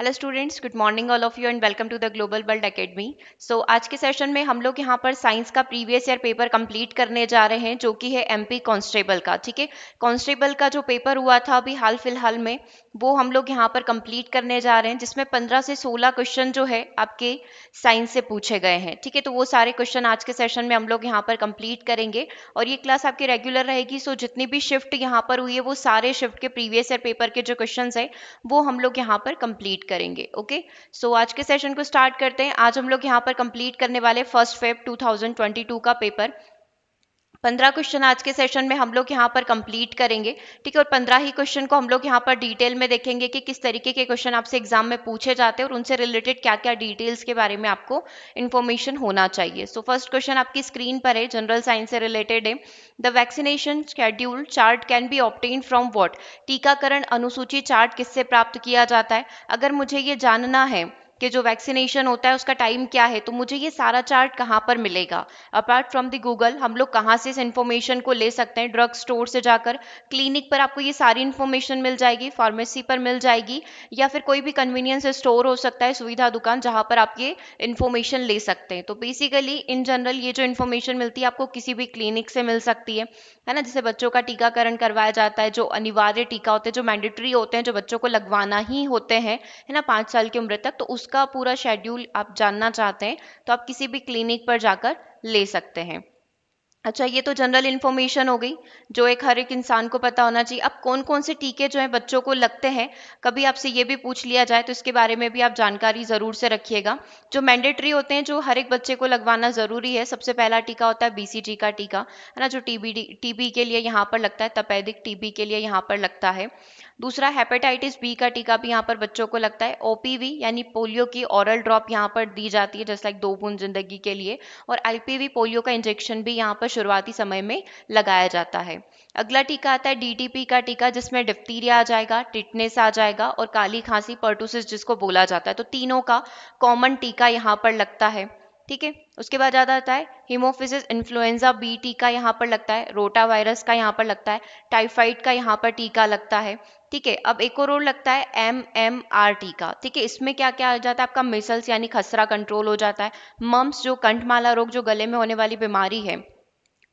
Hello students good morning all of you and welcome to the global world academy so आज के session में हम लोग यहाँ पर साइंस का प्रीवियस ईयर पेपर कंप्लीट करने जा रहे हैं जो कि है एमपी कांस्टेबल का ठीक है कांस्टेबल का जो पेपर हुआ था अभी हाल फिलहाल में वो हम लोग यहाँ पर कंप्लीट करने जा रहे हैं जिसमें पंद्रह से सोलह क्वेश्चन जो है आपके साइंस से पूछे गए हैं ठीक है तो वो सारे क्वेश्चन आज के सेशन में हम लोग यहाँ पर कंप्लीट करेंगे और ये क्लास आपकी रेगुलर रहेगी सो जितनी भी शिफ्ट यहाँ पर हुई है वो सारे शिफ्ट के प्रीवियस ईयर पेपर के जो क्वेश्चन है वो हम लोग यहाँ पर कंप्लीट करेंगे ओके सो so, आज के सेशन को स्टार्ट करते हैं आज हम लोग यहाँ पर कंप्लीट करने वाले फर्स्ट फेब 2022 का पेपर पंद्रह क्वेश्चन आज के सेशन में हम लोग यहाँ पर कंप्लीट करेंगे ठीक है और पंद्रह ही क्वेश्चन को हम लोग यहाँ पर डिटेल में देखेंगे कि किस तरीके के क्वेश्चन आपसे एग्जाम में पूछे जाते हैं और उनसे रिलेटेड क्या क्या डिटेल्स के बारे में आपको इन्फॉर्मेशन होना चाहिए सो फर्स्ट क्वेश्चन आपकी स्क्रीन पर है जनरल साइंस से रिलेटेड है the vaccination schedule chart can be obtained from what टीकाकरण अनुसूची चार्ट किससे प्राप्त किया जाता है अगर मुझे ये जानना है कि जो वैक्सीनेशन होता है उसका टाइम क्या है तो मुझे ये सारा चार्ट कहाँ पर मिलेगा अपार्ट फ्रॉम द गूगल हम लोग कहाँ से इस इन्फॉर्मेशन को ले सकते हैं ड्रग स्टोर से जाकर क्लिनिक पर आपको ये सारी इन्फॉर्मेशन मिल जाएगी फार्मेसी पर मिल जाएगी या फिर कोई भी कन्वीनियंस स्टोर हो सकता है सुविधा दुकान जहाँ पर आप ये इन्फॉर्मेशन ले सकते हैं तो बेसिकली इन जनरल ये जो इन्फॉर्मेशन मिलती है आपको किसी भी क्लिनिक से मिल सकती है है ना जैसे बच्चों का टीकाकरण करवाया जाता है जो अनिवार्य टीका होते हैं जो मैंडेटरी होते हैं जो बच्चों को लगवाना ही होते हैं है ना पाँच साल की उम्र तक तो उस उसका पूरा शेड्यूल आप जानना चाहते हैं तो आप किसी भी क्लिनिक पर जाकर ले सकते हैं अच्छा ये तो जनरल इन्फॉर्मेशन हो गई जो एक हर एक इंसान को पता होना चाहिए अब कौन कौन से टीके जो हैं बच्चों को लगते हैं कभी आपसे ये भी पूछ लिया जाए तो इसके बारे में भी आप जानकारी ज़रूर से रखिएगा जो मैंडेटरी होते हैं जो हर एक बच्चे को लगवाना ज़रूरी है सबसे पहला टीका होता है बीसीजी का टीका है ना जो टीबी टीबी के लिए यहाँ पर लगता है तपेदिक टीबी के लिए यहाँ पर लगता है दूसरा हेपेटाइटिस बी का टीका भी यहाँ पर बच्चों को लगता है ओपीवी यानी पोलियो की ओरल ड्रॉप यहाँ पर दी जाती है जस्ट लाइक दो बूंद जिंदगी के लिए और एलपीवी पोलियो का इंजेक्शन भी यहाँ पर शुरुआती समय में लगाया जाता है अगला टीका आता है डीटीपी का टीका जिसमें डिप्टीरिया आ जाएगा टिटनेस आ जाएगा और काली खांसी पर्टूसिस जिसको बोला जाता है तो तीनों का कॉमन टीका यहाँ पर लगता है ठीक है उसके बाद ज़्यादा आता है हीमोफिजिस इन्फ्लुएंजा बी टीका यहाँ पर लगता है रोटा वायरस का यहाँ पर लगता है टाइफाइड का यहाँ पर टीका लगता है ठीक है अब एक और लगता है एम एम आर टीका ठीक है इसमें क्या क्या आ जाता है आपका मिसल्स यानी खसरा कंट्रोल हो जाता है मम्स जो कंठमाला रोग जो गले में होने वाली बीमारी है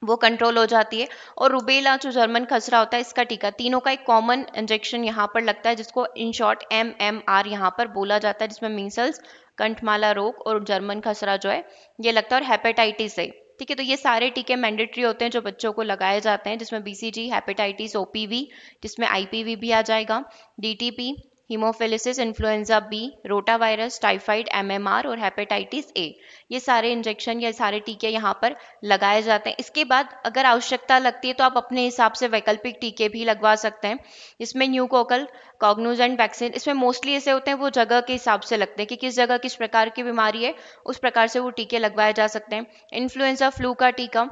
वो कंट्रोल हो जाती है और रुबेला जो जर्मन खसरा होता है इसका टीका तीनों का एक कॉमन इंजेक्शन यहाँ पर लगता है जिसको in short M M R यहाँ पर बोला जाता है जिसमें मीसल्स कंठमाला रोग और जर्मन खसरा जो है ये लगता है और हेपेटाइटिस है ठीक है तो ये सारे टीके मैंडेटरी होते हैं जो बच्चों को लगाए जाते हैं जिसमें बीसीजी हेपेटाइटिस ओपीवी जिसमें आईपीवी भी आ जाएगा DTP haemophilus influenza B rotavirus typhoid MMR और हेपेटाइटिस ए ये सारे इंजेक्शन या सारे टीके यहाँ पर लगाए जाते हैं इसके बाद अगर आवश्यकता लगती है तो आप अपने हिसाब से वैकल्पिक टीके भी लगवा सकते हैं इसमें न्यूकोकल कॉग्नोजेंट वैक्सीन इसमें मोस्टली ऐसे होते हैं वो जगह के हिसाब से लगते हैं कि किस जगह किस प्रकार की बीमारी है उस प्रकार से वो टीके लगवाए जा सकते हैं इन्फ्लुएंजा फ्लू का टीका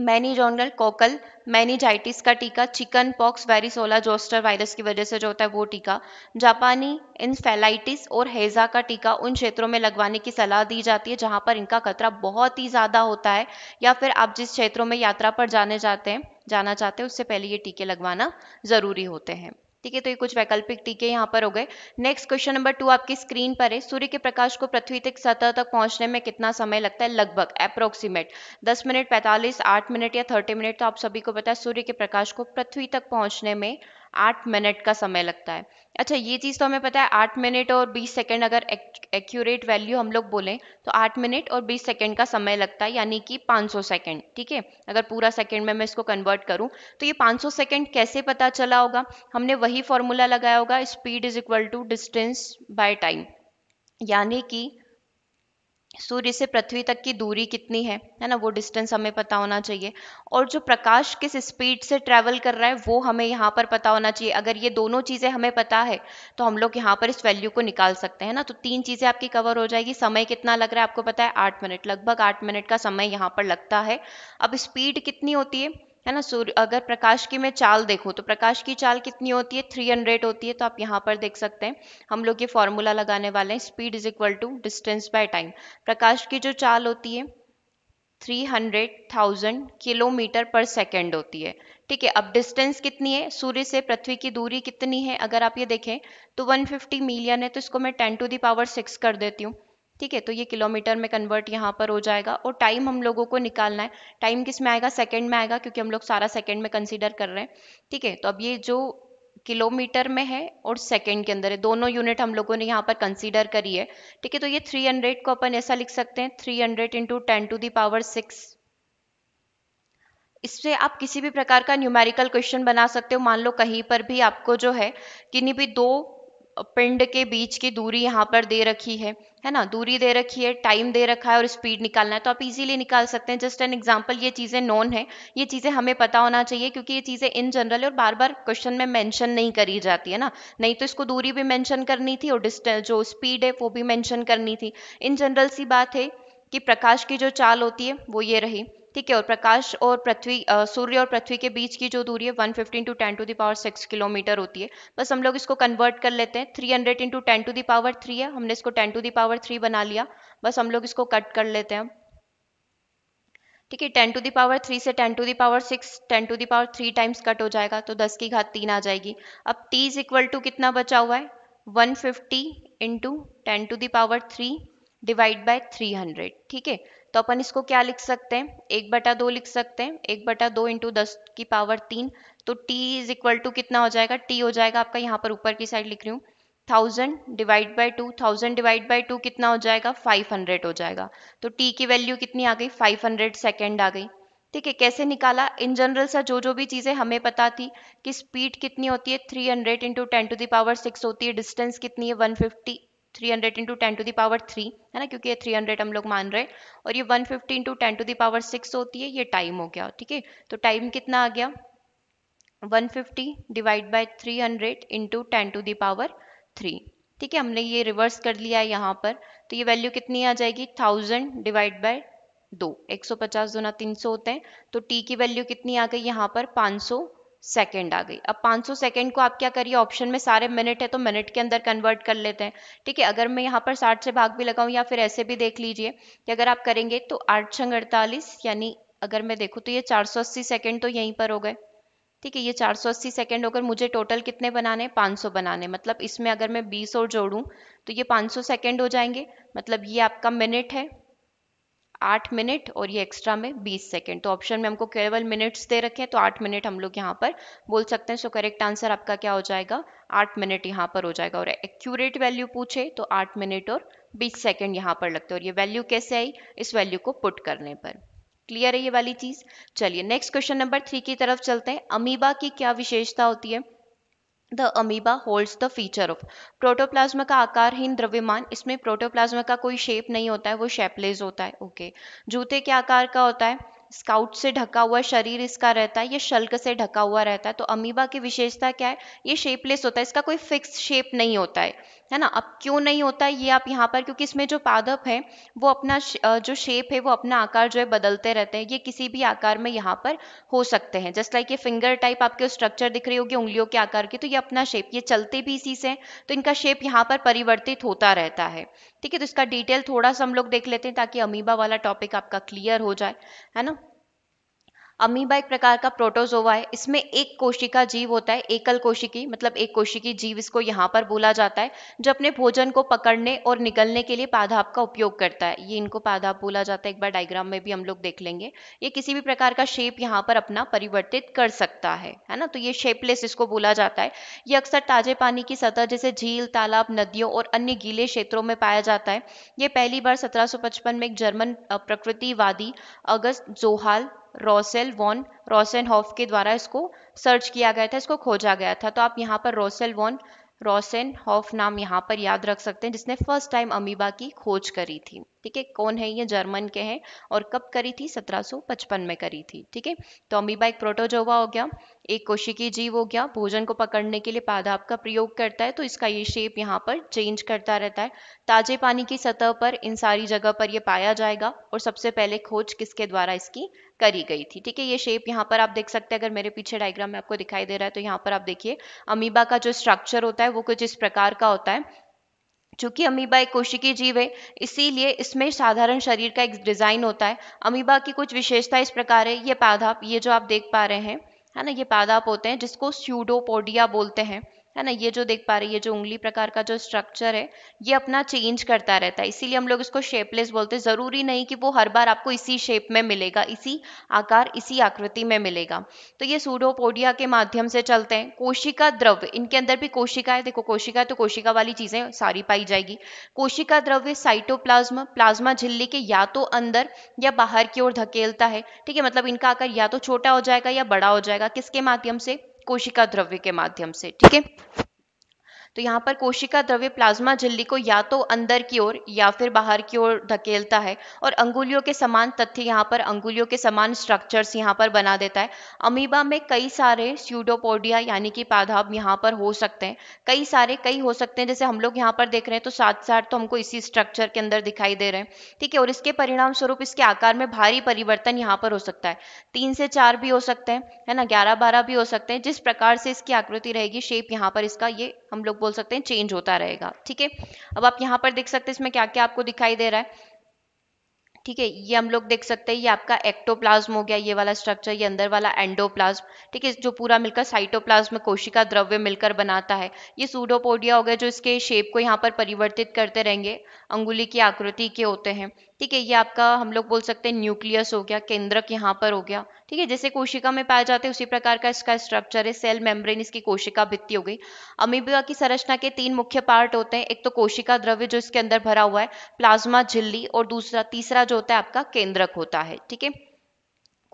मैनी जोनल कोकल मैनीजाइटिस का टीका chickenpox varicella zoster virus की वजह से जो होता है वो टीका जापानी इन्फेलाइटिस और हैज़ा का टीका उन क्षेत्रों में लगवाने की सलाह दी जाती है जहाँ पर इनका खतरा बहुत ही ज़्यादा होता है या फिर आप जिस क्षेत्रों में यात्रा पर जाने जाते हैं जाना चाहते हैं उससे पहले ये टीके लगवाना ज़रूरी होते हैं ठीक है तो ये कुछ वैकल्पिक टीके यहाँ पर हो गए नेक्स्ट क्वेश्चन नंबर टू आपकी स्क्रीन पर है सूर्य के प्रकाश को पृथ्वी तक सतह तक पहुंचने में कितना समय लगता है लगभग अप्रोक्सीमेट दस मिनट पैंतालीस आठ मिनट या थर्टी मिनट तो आप सभी को पता है सूर्य के प्रकाश को पृथ्वी तक पहुंचने में आठ मिनट का समय लगता है अच्छा ये चीज़ तो हमें पता है आठ मिनट और बीस सेकेंड अगर एक्यूरेट वैल्यू हम लोग बोलें तो आठ मिनट और बीस सेकेंड का समय लगता है यानी कि पाँच सौ सेकेंड ठीक है अगर पूरा सेकेंड में मैं इसको कन्वर्ट करूँ तो ये पाँच सौ सेकेंड कैसे पता चला होगा हमने वही फॉर्मूला लगाया होगा speed is equal to distance by time यानी कि सूर्य से पृथ्वी तक की दूरी कितनी है है ना वो डिस्टेंस हमें पता होना चाहिए और जो प्रकाश किस स्पीड से ट्रैवल कर रहा है वो हमें यहाँ पर पता होना चाहिए अगर ये दोनों चीज़ें हमें पता है तो हम लोग यहाँ पर इस वैल्यू को निकाल सकते हैं ना तो तीन चीज़ें आपकी कवर हो जाएगी समय कितना लग रहा है आपको पता है आठ मिनट लगभग आठ मिनट का समय यहाँ पर लगता है अब स्पीड कितनी होती है है ना सूर्य अगर प्रकाश की मैं चाल देखूँ तो प्रकाश की चाल कितनी होती है थ्री हंड्रेड होती है तो आप यहाँ पर देख सकते हैं हम लोग ये फॉर्मूला लगाने वाले हैं speed is equal to distance by time प्रकाश की जो चाल होती है three hundred thousand kilometre per second होती है ठीक है अब डिस्टेंस कितनी है सूर्य से पृथ्वी की दूरी कितनी है अगर आप ये देखें तो 150 मिलियन है तो इसको मैं 10 टू दी पावर 6 कर देती हूँ ठीक है तो ये किलोमीटर में कन्वर्ट यहाँ पर हो जाएगा और टाइम हम लोगों को निकालना है टाइम किस में आएगा सेकेंड में आएगा क्योंकि हम लोग सारा सेकेंड में कंसिडर कर रहे हैं ठीक है तो अब ये जो किलोमीटर में है और सेकेंड के अंदर है दोनों यूनिट हम लोगों ने यहाँ पर कंसीडर करी है ठीक है तो ये 300 को अपन ऐसा लिख सकते हैं 300 hundred into ten to the power six इससे आप किसी भी प्रकार का न्यूमेरिकल क्वेश्चन बना सकते हो मान लो कहीं पर भी आपको जो है किन्हीं भी दो पिंड के बीच की दूरी यहाँ पर दे रखी है है ना दूरी दे रखी है टाइम दे रखा है और स्पीड निकालना है तो आप इजीली निकाल सकते हैं जस्ट एन एग्जांपल ये चीज़ें नॉन है ये चीज़ें हमें पता होना चाहिए क्योंकि ये चीज़ें इन जनरल है और बार बार क्वेश्चन में मेंशन नहीं करी जाती है ना नहीं तो इसको दूरी भी मैंशन करनी थी और डिस्टेंस जो स्पीड है वो भी मैंशन करनी थी इन जनरल सी बात है कि प्रकाश की जो चाल होती है वो ये रही ठीक है और प्रकाश और पृथ्वी सूर्य और पृथ्वी के बीच की जो दूरी है 115 two ten to the power six kilometre होती है बस हम लोग इसको कन्वर्ट कर लेते हैं 300 hundred into ten to the power three है हमने इसको 10 टू दावर थ्री बना लिया बस हम लोग इसको कट कर लेते हैं ठीक है टेन टू दावर थ्री से ten to the power six ten to the power three times cut हो जाएगा तो दस की घात तीन आ जाएगी अब टी इज इक्वल टू कितना बचा हुआ है one fifty into ten to the power three divide by three hundred ठीक है तो अपन इसको क्या लिख सकते हैं एक बटा दो लिख सकते हैं एक बटा दो इंटू दस की पावर तीन तो t इज इक्वल टू कितना हो जाएगा t हो जाएगा आपका यहाँ पर ऊपर की साइड लिख रही हूँ thousand divide by two thousand divide by two कितना हो जाएगा फाइव हंड्रेड हो जाएगा तो टी की वैल्यू कितनी आ गई फाइव हंड्रेड सेकेंड आ गई ठीक है कैसे निकाला इन जनरल सा जो जो भी चीज़ें हमें पता थी कि स्पीड कितनी होती है three hundred into ten to the power six होती है डिस्टेंस कितनी है one fifty three hundred into ten to the power three है ना क्योंकि ये थ्री हंड्रेड हम लोग मान रहे हैं और ये one fifty into ten to the power six होती है ये टाइम हो गया ठीक है तो टाइम कितना आ गया one fifty divide by three hundred into ten to the power three ठीक है हमने ये रिवर्स कर लिया है यहाँ पर तो ये वैल्यू कितनी आ जाएगी थाउजेंड डिवाइड बाय दो एक सौ पचास दो ना तीन सौ होते हैं तो टी की वैल्यू कितनी आ गई यहाँ पर पाँच सौ सेकेंड आ गई अब 500 सेकेंड को आप क्या करिए ऑप्शन में सारे मिनट है तो मिनट के अंदर कन्वर्ट कर लेते हैं ठीक है अगर मैं यहाँ पर 60 से भाग भी लगाऊँ या फिर ऐसे भी देख लीजिए कि अगर आप करेंगे तो आठ छंग अड़तालीस यानी अगर मैं देखूँ तो ये 480 सेकेंड तो यहीं पर हो गए ठीक है ये 480 सेकेंड होकर मुझे टोटल कितने बनाने सौ बनाने मतलब इसमें अगर मैं बीस और जोड़ूँ तो ये सौ सेकेंड हो जाएंगे मतलब ये आपका मिनट है आठ मिनट और ये एक्स्ट्रा में बीस सेकेंड तो ऑप्शन में हमको केवल मिनट्स दे रखे हैं तो आठ मिनट हम लोग यहाँ पर बोल सकते हैं सो करेक्ट आंसर आपका क्या हो जाएगा आठ मिनट यहाँ पर हो जाएगा और एक्यूरेट वैल्यू पूछे तो आठ मिनट और बीस सेकेंड यहाँ पर लगते हैं और ये वैल्यू कैसे आई इस वैल्यू को पुट करने पर क्लियर है ये वाली चीज चलिए नेक्स्ट क्वेश्चन नंबर थ्री की तरफ चलते हैं अमीबा की क्या विशेषता होती है the amoeba holds the feature of protoplasm का आकारहीन द्रव्यमान इसमें प्रोटोप्लाज्मा का कोई शेप नहीं होता है वो शेपलेस होता है ओके okay. जूते के आकार का होता है स्काउट से ढका हुआ शरीर इसका रहता है ये शल्क से ढका हुआ रहता है तो अमीबा की विशेषता क्या है ये शेपलेस होता है इसका कोई फिक्स शेप नहीं होता है है ना अब क्यों नहीं होता ये आप यहाँ पर क्योंकि इसमें जो पादप है वो अपना जो शेप है वो अपना आकार जो है बदलते रहते हैं ये किसी भी आकार में यहाँ पर हो सकते हैं जस्ट लाइक ये फिंगर टाइप आपके स्ट्रक्चर दिख रही होगी उंगलियों के आकार की तो ये अपना शेप ये चलते भी इसी से तो इनका शेप यहाँ पर परिवर्तित होता रहता है ठीक है तो इसका डिटेल थोड़ा सा हम लोग देख लेते हैं ताकि अमीबा वाला टॉपिक आपका क्लियर हो जाए है ना अमीबा एक प्रकार का प्रोटोजोवा है इसमें एक कोशिका जीव होता है एकल कोशिकी मतलब एक कोशिकी जीव इसको यहाँ पर बोला जाता है जो अपने भोजन को पकड़ने और निकलने के लिए पादाप का उपयोग करता है ये इनको पादाप बोला जाता है एक बार डायग्राम में भी हम लोग देख लेंगे ये किसी भी प्रकार का शेप यहाँ पर अपना परिवर्तित कर सकता है है ना तो ये शेपलेस इसको बोला जाता है ये अक्सर ताजे पानी की सतह जैसे झील तालाब नदियों और अन्य गीले क्षेत्रों में पाया जाता है ये पहली बार सत्रह में एक जर्मन प्रकृतिवादी August Johann Rosel von Rosenhof के द्वारा इसको सर्च किया गया था इसको खोजा गया था तो आप यहाँ पर रोसेल वॉन रोसेन हॉफ नाम यहाँ पर याद रख सकते हैं जिसने फर्स्ट टाइम अमीबा की खोज करी थी ठीक है कौन है ये जर्मन के हैं और कब करी थी 1755 में करी थी ठीक है तो अमीबा एक प्रोटोजोवा हो गया एक कोशिकी जीव हो गया भोजन को पकड़ने के लिए पादाप का प्रयोग करता है तो इसका ये शेप यहाँ पर चेंज करता रहता है ताजे पानी की सतह पर इन सारी जगह पर यह पाया जाएगा और सबसे पहले खोज किसके द्वारा इसकी करी गई थी ठीक है ये शेप यहाँ पर आप देख सकते हैं अगर मेरे पीछे डायग्राम में आपको दिखाई दे रहा है तो यहाँ पर आप देखिए अमीबा का जो स्ट्रक्चर होता है वो कुछ इस प्रकार का होता है चूंकि अमीबा एक कोशिकी जीव है इसीलिए इसमें साधारण शरीर का एक डिजाइन होता है अमीबा की कुछ विशेषता इस प्रकार है ये पादाप ये जो आप देख पा रहे हैं है ना ये पादाप होते हैं जिसको स्यूडोपोडिया बोलते हैं है ना ये जो देख पा रहे ये जो उंगली प्रकार का जो स्ट्रक्चर है ये अपना चेंज करता रहता है इसीलिए हम लोग इसको शेपलेस बोलते हैं ज़रूरी नहीं कि वो हर बार आपको इसी शेप में मिलेगा इसी आकार इसी आकृति में मिलेगा तो ये सूडोपोडिया के माध्यम से चलते हैं कोशिका द्रव्य इनके अंदर भी कोशिका है देखो कोशिका तो कोशिका वाली चीज़ें सारी पाई जाएगी कोशिका द्रव्य साइटोप्लाज्म प्लाज्मा झिल्ली के या तो अंदर या बाहर की ओर धकेलता है ठीक है मतलब इनका आकार या तो छोटा हो जाएगा या बड़ा हो जाएगा किसके माध्यम से कोशिका द्रव्य के माध्यम से ठीक है तो यहाँ पर कोशिका द्रव्य प्लाज्मा झिल्ली को या तो अंदर की ओर या फिर बाहर की ओर धकेलता है और अंगुलियों के समान तथ्य यहाँ पर अंगुलियों के समान स्ट्रक्चर्स यहाँ पर बना देता है अमीबा में कई सारे स्यूडोपोडिया यानी कि पादाब यहाँ पर हो सकते हैं कई सारे कई हो सकते हैं जैसे हम लोग यहाँ पर देख रहे हैं तो सात साथ तो हमको इसी स्ट्रक्चर के अंदर दिखाई दे रहे हैं ठीक है और इसके परिणाम स्वरूप इसके आकार में भारी परिवर्तन यहाँ पर हो सकता है तीन से चार भी हो सकते हैं है ना ग्यारह बारह भी हो सकते हैं जिस प्रकार से इसकी आकृति रहेगी शेप यहाँ पर इसका ये हम लोग बोल सकते हैं चेंज होता रहेगा ठीक है अब आप यहाँ पर देख सकते हैं इसमें क्या क्या आपको दिखाई दे रहा है ठीक है ये हम लोग देख सकते हैं ये आपका एक्टोप्लाज्म हो गया ये वाला स्ट्रक्चर ये अंदर वाला एंडोप्लाज्म ठीक है जो पूरा मिलकर साइटोप्लाज्म कोशिका द्रव्य मिलकर बनाता है ये सूडोपोडिया हो गया जो इसके शेप को यहाँ पर परिवर्तित करते रहेंगे अंगुली की आकृति के होते हैं ठीक है ये आपका हम लोग बोल सकते हैं न्यूक्लियस हो गया केंद्रक यहाँ पर हो गया ठीक है जैसे कोशिका में पाया जाते हैं उसी प्रकार का इसका स्ट्रक्चर है सेल मेम्ब्रेन इसकी कोशिका भित्ती हो गई अमीबिया की संरचना के तीन मुख्य पार्ट होते हैं एक तो कोशिका द्रव्य जो इसके अंदर भरा हुआ है प्लाज्मा झिल्ली और दूसरा तीसरा जो होता है आपका केंद्रक होता है ठीक है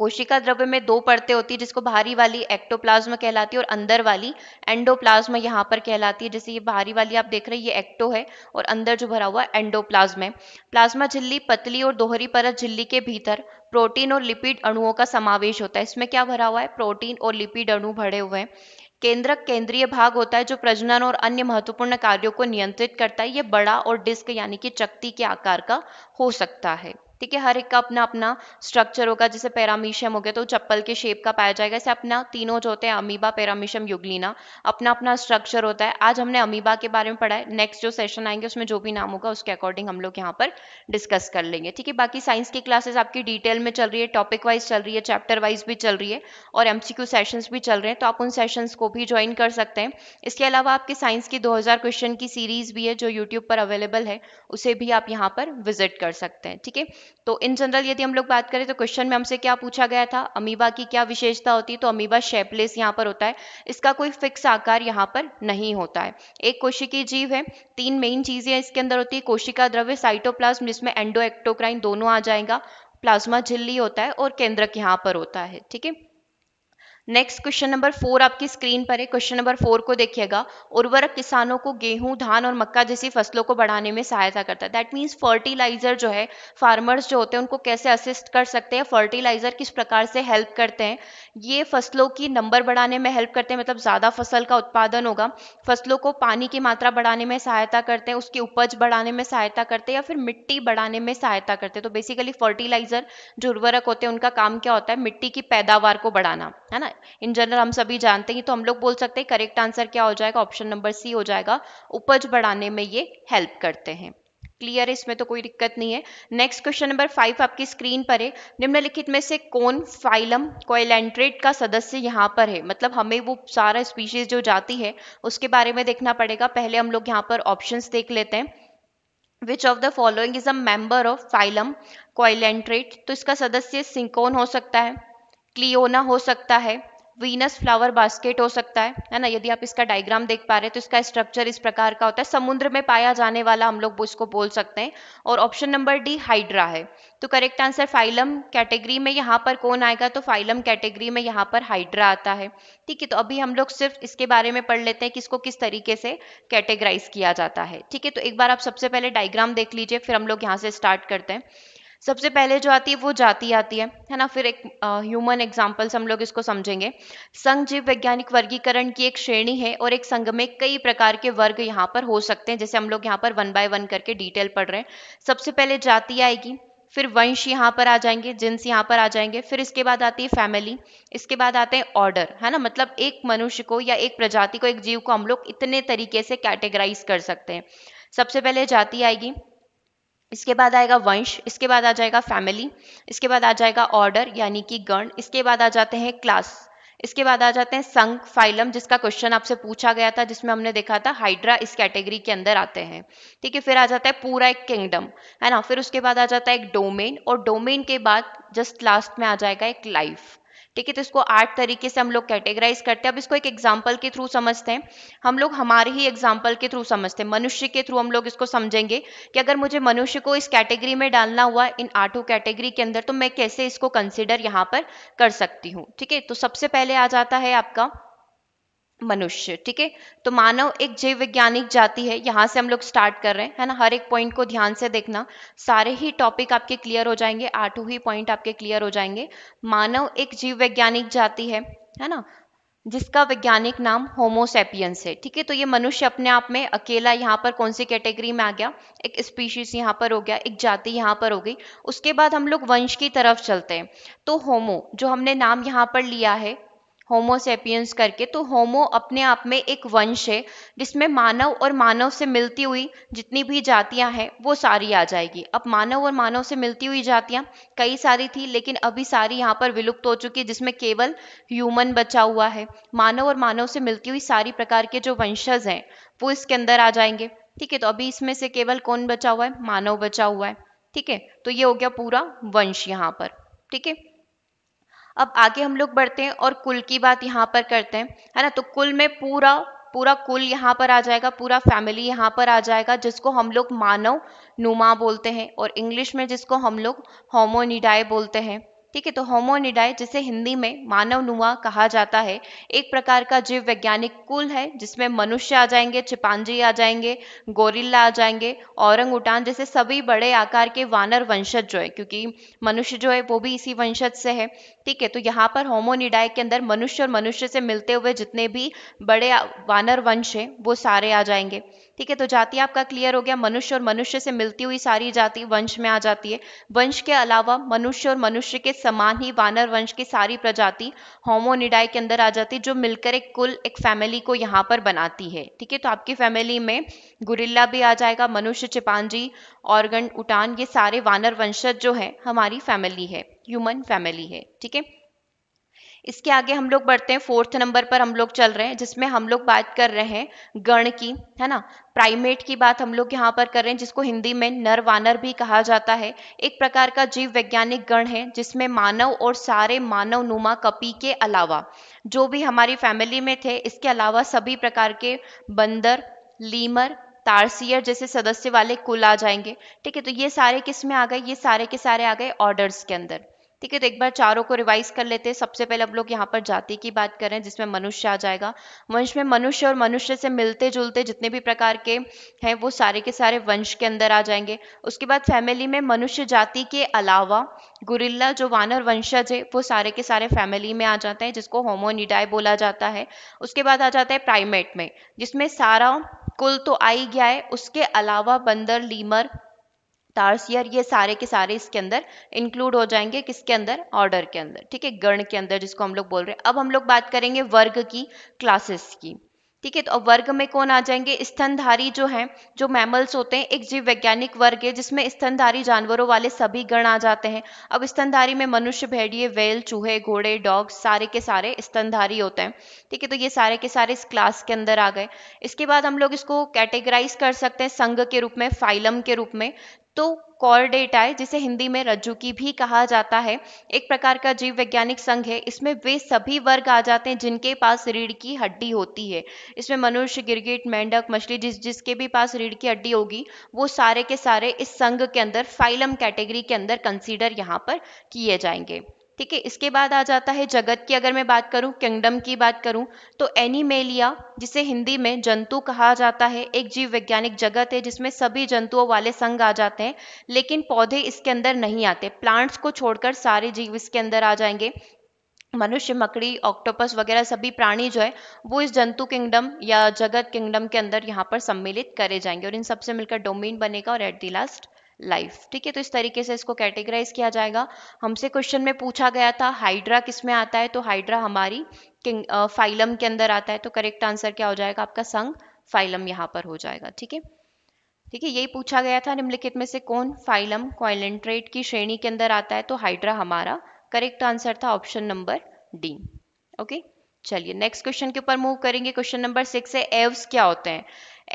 कोशिका द्रव्य में दो परतें होती है जिसको बाहरी वाली एक्टोप्लाज्म कहलाती है और अंदर वाली एंडोप्लाज्म यहाँ पर कहलाती है जैसे ये बाहरी वाली आप देख रहे हैं ये एक्टो है और अंदर जो भरा हुआ एंडोप्लाज्म है प्लाज्मा झिल्ली पतली और दोहरी परत झिल्ली के भीतर प्रोटीन और लिपिड अणुओं का समावेश होता है इसमें क्या भरा हुआ है प्रोटीन और लिपिड अणु भरे हुए हैं केंद्रक केंद्रीय भाग होता है जो प्रजनन और अन्य महत्वपूर्ण कार्यों को नियंत्रित करता है ये बड़ा और डिस्क यानी कि चक्ति के आकार का हो सकता है ठीक है हर एक का अपना अपना स्ट्रक्चर होगा जैसे पैरामीशियम हो गया तो चप्पल के शेप का पाया जाएगा ऐसे अपना तीनों जो होते हैं अमीबा पैरामीशियम युगलिना अपना अपना स्ट्रक्चर होता है आज हमने अमीबा के बारे में पढ़ा है नेक्स्ट जो सेशन आएंगे उसमें जो भी नाम होगा उसके अकॉर्डिंग हम लोग यहाँ पर डिस्कस कर लेंगे ठीक है बाकी साइंस की क्लासेस आपकी डिटेल में चल रही है टॉपिक वाइज चल रही है चैप्टर वाइज भी चल रही है और क्यू सेशंस भी चल रहे हैं तो आप उन सेशंस को भी ज्वाइन कर सकते हैं इसके अलावा आपके साइंस की 2000 क्वेश्चन की सीरीज भी है जो यूट्यूब पर अवेलेबल है उसे भी आप यहाँ पर विजिट कर सकते हैं ठीक है तो इन जनरल यदि हम लोग बात करें तो क्वेश्चन में हमसे क्या पूछा गया था अमीबा की क्या विशेषता होती है तो अमीबा शेपलेस यहाँ पर होता है इसका कोई फिक्स आकार यहाँ पर नहीं होता है एक कोशिकीय जीव है तीन मेन चीजें इसके अंदर होती है कोशिका द्रव्य साइटोप्लाज्म जिसमें एंडो एक्टोक्राइन दोनों आ जाएगा प्लाज्मा झिल्ली होता है और केंद्रक यहाँ पर होता है ठीक है नेक्स्ट क्वेश्चन नंबर फोर आपकी स्क्रीन पर है क्वेश्चन नंबर फोर को देखिएगा उर्वरक किसानों को गेहूं धान और मक्का जैसी फसलों को बढ़ाने में सहायता करता है दैट मीन्स फर्टिलाइजर जो है फार्मर्स जो होते हैं उनको कैसे असिस्ट कर सकते हैं फर्टिलाइजर किस प्रकार से हेल्प करते हैं ये फसलों की नंबर बढ़ाने में हेल्प करते हैं मतलब ज़्यादा फसल का उत्पादन होगा फसलों को पानी की मात्रा बढ़ाने में सहायता करते हैं उसकी उपज बढ़ाने में सहायता करते हैं या फिर मिट्टी बढ़ाने में सहायता करते हैं तो बेसिकली फर्टिलाइजर जो उर्वरक होते हैं उनका काम क्या होता है मिट्टी की पैदावार को बढ़ाना है ना इन जनरल हम सभी जानते हैं तो हम लोग बोल सकते हैं करेक्ट आंसर क्या हो जाएगा ऑप्शन नंबर सी हो जाएगा उपज बढ़ाने में ये हेल्प करते हैं क्लियर है इसमें तो कोई दिक्कत नहीं है नेक्स्ट क्वेश्चन नंबर फाइव आपकी स्क्रीन पर है निम्नलिखित में से कौन फाइलम कोयलेंट्रेट का सदस्य यहाँ पर है मतलब हमें वो सारा स्पीशीज जो जाती है उसके बारे में देखना पड़ेगा पहले हम लोग यहाँ पर ऑप्शंस देख लेते हैं which of the following is a member of phylum Coelenterata तो इसका सदस्य सिंकोन हो सकता है क्लियोना हो सकता है वीनस फ्लावर बास्केट हो सकता है है ना यदि आप इसका डायग्राम देख पा रहे हैं तो इसका स्ट्रक्चर इस प्रकार का होता है समुद्र में पाया जाने वाला हम लोग इसको बोल सकते हैं और ऑप्शन नंबर डी हाइड्रा है तो करेक्ट आंसर फाइलम कैटेगरी में यहाँ पर कौन आएगा तो फाइलम कैटेगरी में यहाँ पर हाइड्रा आता है ठीक है तो अभी हम लोग सिर्फ इसके बारे में पढ़ लेते हैं कि इसको किस तरीके से कैटेगराइज किया जाता है ठीक है तो एक बार आप सबसे पहले डायग्राम देख लीजिए फिर हम लोग यहाँ से स्टार्ट करते हैं सबसे पहले जो आती है वो जाति आती है है ना फिर एक ह्यूमन एग्जाम्पल्स हम लोग इसको समझेंगे संघ जीव वैज्ञानिक वर्गीकरण की एक श्रेणी है और एक संघ में कई प्रकार के वर्ग यहाँ पर हो सकते हैं जैसे हम लोग यहाँ पर वन बाय वन करके डिटेल पढ़ रहे हैं सबसे पहले जाति आएगी फिर वंश यहाँ पर आ जाएंगे जिन्स यहाँ पर आ जाएंगे फिर इसके बाद आती है फैमिली इसके बाद आते हैं ऑर्डर है ना मतलब एक मनुष्य को या एक प्रजाति को एक जीव को हम लोग इतने तरीके से कैटेगराइज कर सकते हैं सबसे पहले जाति आएगी इसके बाद आएगा वंश इसके बाद आ जाएगा फैमिली इसके बाद आ जाएगा ऑर्डर यानी कि गण इसके बाद आ जाते हैं क्लास इसके बाद आ जाते हैं संघ फाइलम जिसका क्वेश्चन आपसे पूछा गया था जिसमें हमने देखा था हाइड्रा इस कैटेगरी के अंदर आते हैं ठीक है फिर आ जाता है पूरा एक किंगडम है ना फिर उसके बाद आ जाता है एक डोमेन और डोमेन के बाद जस्ट लास्ट में आ जाएगा एक लाइफ ठीक है तो इसको आठ तरीके से हम लोग कैटेगराइज करते हैं अब इसको एक एग्जाम्पल के थ्रू समझते हैं हम लोग हमारे ही एग्जाम्पल के थ्रू समझते हैं मनुष्य के थ्रू हम लोग इसको समझेंगे कि अगर मुझे मनुष्य को इस कैटेगरी में डालना हुआ इन आठों कैटेगरी के अंदर तो मैं कैसे इसको कंसिडर यहाँ पर कर सकती हूँ ठीक है तो सबसे पहले आ जाता है आपका मनुष्य ठीक है तो मानव एक जैव वैज्ञानिक जाति है यहाँ से हम लोग स्टार्ट कर रहे हैं है ना हर एक पॉइंट को ध्यान से देखना सारे ही टॉपिक आपके क्लियर हो जाएंगे आठों ही पॉइंट आपके क्लियर हो जाएंगे मानव एक जीव वैज्ञानिक जाति है है ना जिसका वैज्ञानिक नाम होमोसेपियंस है ठीक है तो ये मनुष्य अपने आप में अकेला यहाँ पर कौन सी कैटेगरी में आ गया एक स्पीशीज यहाँ पर हो गया एक जाति यहाँ पर हो गई उसके बाद हम लोग वंश की तरफ चलते हैं तो होमो जो हमने नाम यहाँ पर लिया है होमोसेपियंस करके तो होमो अपने आप में एक वंश है जिसमें मानव और मानव से मिलती हुई जितनी भी जातियां हैं वो सारी आ जाएगी अब मानव और मानव से मिलती हुई जातियां कई सारी थी लेकिन अभी सारी यहाँ पर विलुप्त हो चुकी है जिसमें केवल ह्यूमन बचा हुआ है मानव और मानव से मिलती हुई सारी प्रकार के जो वंशज हैं वो इसके अंदर आ जाएंगे ठीक है तो अभी इसमें से केवल कौन बचा हुआ है मानव बचा हुआ है ठीक है तो ये हो गया पूरा वंश यहाँ पर ठीक है अब आगे हम लोग बढ़ते हैं और कुल की बात यहाँ पर करते हैं है ना तो कुल में पूरा पूरा कुल यहाँ पर आ जाएगा पूरा फैमिली यहाँ पर आ जाएगा जिसको हम लोग मानव नुमा बोलते हैं और इंग्लिश में जिसको हम लोग होमोनिडाई बोलते हैं ठीक है तो होमोनिडाई जिसे हिंदी में मानव नुआ कहा जाता है एक प्रकार का जीव वैज्ञानिक कुल है जिसमें मनुष्य आ जाएंगे चिपांजी आ जाएंगे गोरिल्ला आ जाएंगे औरंग उटान जैसे सभी बड़े आकार के वानर वंशज जो है क्योंकि मनुष्य जो है वो भी इसी वंशज से है ठीक है तो यहाँ पर होमोनिडाई के अंदर मनुष्य और मनुष्य से मिलते हुए जितने भी बड़े वानर वंश हैं वो सारे आ जाएंगे ठीक है तो जाति आपका क्लियर हो गया मनुष्य और मनुष्य से मिलती हुई सारी जाति वंश में आ जाती है वंश के अलावा मनुष्य और मनुष्य के समान ही वानर वंश की सारी प्रजाति होमोनिडाय के अंदर आ जाती है जो मिलकर एक कुल एक फैमिली को यहाँ पर बनाती है ठीक है तो आपकी फैमिली में गुरिल्ला भी आ जाएगा मनुष्य चिपांजी ऑर्गन उटान ये सारे वानर वंशज जो है हमारी फैमिली है ह्यूमन फैमिली है ठीक है इसके आगे हम लोग बढ़ते हैं फोर्थ नंबर पर हम लोग चल रहे हैं जिसमें हम लोग बात कर रहे हैं गण की है ना प्राइमेट की बात हम लोग यहाँ पर कर रहे हैं जिसको हिंदी में नर वानर भी कहा जाता है एक प्रकार का जीव वैज्ञानिक गण है जिसमें मानव और सारे मानव नुमा कपी के अलावा जो भी हमारी फैमिली में थे इसके अलावा सभी प्रकार के बंदर लीमर तारसियर जैसे सदस्य वाले कुल आ जाएंगे ठीक है तो ये सारे किस में आ गए ये सारे के सारे आ गए ऑर्डर्स के अंदर ठीक है तो एक बार चारों को रिवाइज कर लेते हैं सबसे पहले हम लोग यहाँ पर जाति की बात करें जिसमें मनुष्य आ जाएगा वंश में मनुष्य और मनुष्य से मिलते जुलते जितने भी प्रकार के हैं वो सारे के सारे वंश के अंदर आ जाएंगे उसके बाद फैमिली में मनुष्य जाति के अलावा गुरिल्ला जो वानर वंशज है वो सारे के सारे फैमिली में आ जाते हैं जिसको होमोनिडाई बोला जाता है उसके बाद आ जाता है प्राइमेट में जिसमें सारा कुल तो आ ही गया है उसके अलावा बंदर लीमर टार्सियर ये सारे के सारे इसके अंदर इंक्लूड हो जाएंगे किसके अंदर ऑर्डर के अंदर ठीक है गण के अंदर जिसको हम लोग बोल रहे हैं अब हम लोग बात करेंगे वर्ग की क्लासेस की ठीक है तो अब वर्ग में कौन आ जाएंगे स्तनधारी जो हैं जो मैमल्स होते हैं एक जीव वैज्ञानिक वर्ग है जिसमें स्तनधारी जानवरों वाले सभी गण आ जाते हैं अब स्तनधारी में मनुष्य भेड़िए वेल चूहे घोड़े डॉग सारे के सारे स्तनधारी होते हैं ठीक है तो ये सारे के सारे इस क्लास के अंदर आ गए इसके बाद हम लोग इसको कैटेगराइज कर सकते हैं संघ के रूप में फाइलम के रूप में तो कॉर्डेटाए जिसे हिंदी में की भी कहा जाता है एक प्रकार का जीव वैज्ञानिक संघ है इसमें वे सभी वर्ग आ जाते हैं जिनके पास रीढ़ की हड्डी होती है इसमें मनुष्य गिरगिट मेंढक मछली जिस जिसके भी पास रीढ़ की हड्डी होगी वो सारे के सारे इस संघ के अंदर फाइलम कैटेगरी के अंदर कंसिडर यहाँ पर किए जाएंगे ठीक है इसके बाद आ जाता है जगत की अगर मैं बात करूं किंगडम की बात करूं तो एनिमेलिया जिसे हिंदी में जंतु कहा जाता है एक जीव वैज्ञानिक जगत है जिसमें सभी जंतुओं वाले संघ आ जाते हैं लेकिन पौधे इसके अंदर नहीं आते प्लांट्स को छोड़कर सारे जीव इसके अंदर आ जाएंगे मनुष्य मकड़ी ऑक्टोपस वगैरह सभी प्राणी जो है वो इस जंतु किंगडम या जगत किंगडम के अंदर यहाँ पर सम्मिलित करे जाएंगे और इन सबसे मिलकर डोमेन बनेगा और एट दी लास्ट लाइफ ठीक है तो इस तरीके से इसको कैटेगराइज किया जाएगा हमसे क्वेश्चन में पूछा गया था हाइड्रा किस में आता है तो हाइड्रा हमारी किंग फाइलम के अंदर आता है तो करेक्ट आंसर क्या हो जाएगा आपका संघ फाइलम यहाँ पर हो जाएगा ठीक है ठीक है यही पूछा गया था निम्नलिखित में से कौन फाइलम क्वालेंट्रेट की श्रेणी के अंदर आता है तो हाइड्रा हमारा करेक्ट आंसर था ऑप्शन नंबर डी ओके चलिए नेक्स्ट क्वेश्चन के ऊपर मूव करेंगे क्वेश्चन नंबर सिक्स है एव्स क्या होते हैं